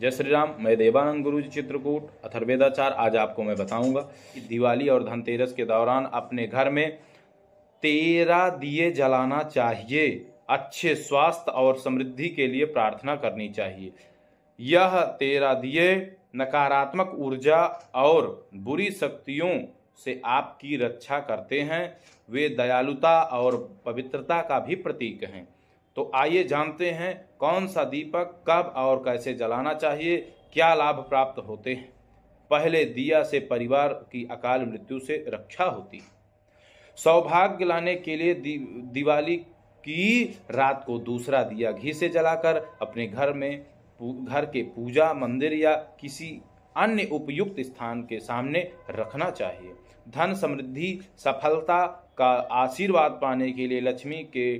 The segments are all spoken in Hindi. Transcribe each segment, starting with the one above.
जय श्री राम मैं देवानंद गुरु जी चित्रकूट अथर्वेदाचार आज आपको मैं बताऊंगा कि दिवाली और धनतेरस के दौरान अपने घर में तेरह दिए जलाना चाहिए अच्छे स्वास्थ्य और समृद्धि के लिए प्रार्थना करनी चाहिए यह तेरह दिए नकारात्मक ऊर्जा और बुरी शक्तियों से आपकी रक्षा करते हैं वे दयालुता और पवित्रता का भी प्रतीक हैं तो आइए जानते हैं कौन सा दीपक कब और कैसे जलाना चाहिए क्या लाभ प्राप्त होते हैं पहले दिया से परिवार की अकाल मृत्यु से रक्षा होती है सौभाग्य लाने के लिए दि, दिवाली की रात को दूसरा दिया घी से जलाकर अपने घर में घर के पूजा मंदिर या किसी अन्य उपयुक्त स्थान के सामने रखना चाहिए धन समृद्धि सफलता का आशीर्वाद पाने के लिए लक्ष्मी के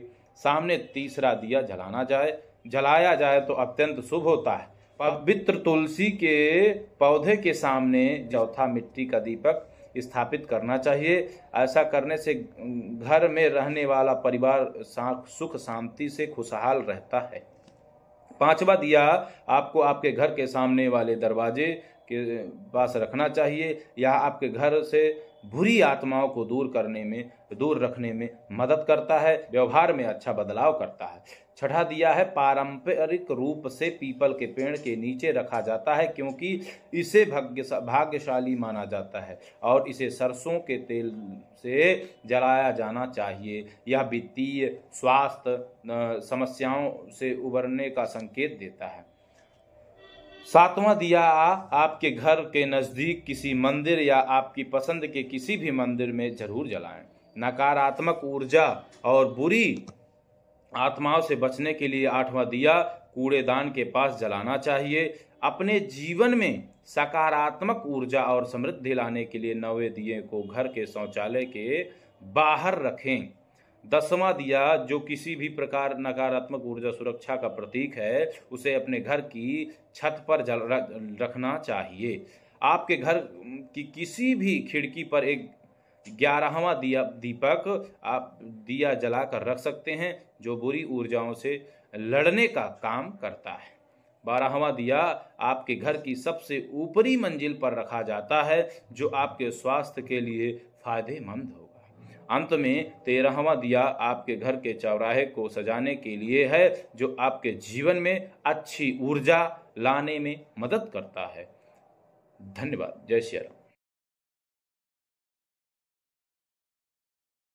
सामने तीसरा दिया जलाना जाए जलाया जाए तो अत्यंत शुभ होता है पवित्र तुलसी के पौधे के सामने चौथा मिट्टी का दीपक स्थापित करना चाहिए ऐसा करने से घर में रहने वाला परिवार सुख शांति से खुशहाल रहता है पांचवा दिया आपको आपके घर के सामने वाले दरवाजे के पास रखना चाहिए या आपके घर से बुरी आत्माओं को दूर करने में दूर रखने में मदद करता है व्यवहार में अच्छा बदलाव करता है छठा दिया है पारंपरिक रूप से पीपल के पेड़ के नीचे रखा जाता है क्योंकि इसे भाग्य भाग्यशाली माना जाता है और इसे सरसों के तेल से जलाया जाना चाहिए यह वित्तीय स्वास्थ्य समस्याओं से उबरने का संकेत देता है सातवां दिया आपके घर के नज़दीक किसी मंदिर या आपकी पसंद के किसी भी मंदिर में जरूर जलाएं नकारात्मक ऊर्जा और बुरी आत्माओं से बचने के लिए आठवां दिया कूड़ेदान के पास जलाना चाहिए अपने जीवन में सकारात्मक ऊर्जा और समृद्धि लाने के लिए नवे दिए को घर के शौचालय के बाहर रखें दसवा दिया जो किसी भी प्रकार नकारात्मक ऊर्जा सुरक्षा का प्रतीक है उसे अपने घर की छत पर जल रखना चाहिए आपके घर की किसी भी खिड़की पर एक ग्यारहवा दिया दीपक आप दिया जला कर रख सकते हैं जो बुरी ऊर्जाओं से लड़ने का काम करता है बारहवा दिया आपके घर की सबसे ऊपरी मंजिल पर रखा जाता है जो आपके स्वास्थ्य के लिए फायदेमंद होगा अंत में तेरहवा दिया आपके घर के चौराहे को सजाने के लिए है जो आपके जीवन में अच्छी ऊर्जा लाने में मदद करता है धन्यवाद जय श्री राम